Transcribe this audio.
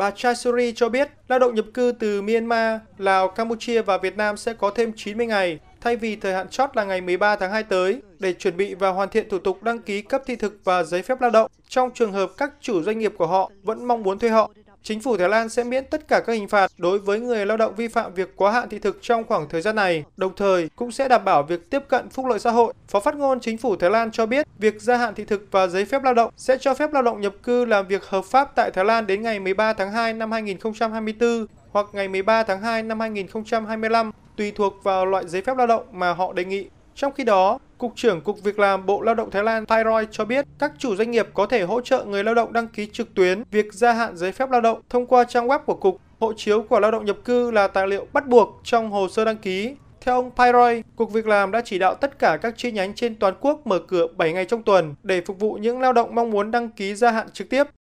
Bà Chaisuri cho biết lao động nhập cư từ Myanmar, Lào, Campuchia và Việt Nam sẽ có thêm 90 ngày thay vì thời hạn chót là ngày 13 tháng 2 tới để chuẩn bị và hoàn thiện thủ tục đăng ký cấp thị thực và giấy phép lao động trong trường hợp các chủ doanh nghiệp của họ vẫn mong muốn thuê họ chính phủ Thái Lan sẽ miễn tất cả các hình phạt đối với người lao động vi phạm việc quá hạn thị thực trong khoảng thời gian này, đồng thời cũng sẽ đảm bảo việc tiếp cận phúc lợi xã hội. Phó phát ngôn chính phủ Thái Lan cho biết, việc gia hạn thị thực và giấy phép lao động sẽ cho phép lao động nhập cư làm việc hợp pháp tại Thái Lan đến ngày 13 tháng 2 năm 2024 hoặc ngày 13 tháng 2 năm 2025, tùy thuộc vào loại giấy phép lao động mà họ đề nghị. Trong khi đó, Cục trưởng Cục Việc làm Bộ Lao động Thái Lan Tyroi cho biết các chủ doanh nghiệp có thể hỗ trợ người lao động đăng ký trực tuyến việc gia hạn giấy phép lao động thông qua trang web của Cục. Hộ chiếu của lao động nhập cư là tài liệu bắt buộc trong hồ sơ đăng ký. Theo ông Pyroy, Cục Việc làm đã chỉ đạo tất cả các chi nhánh trên toàn quốc mở cửa 7 ngày trong tuần để phục vụ những lao động mong muốn đăng ký gia hạn trực tiếp.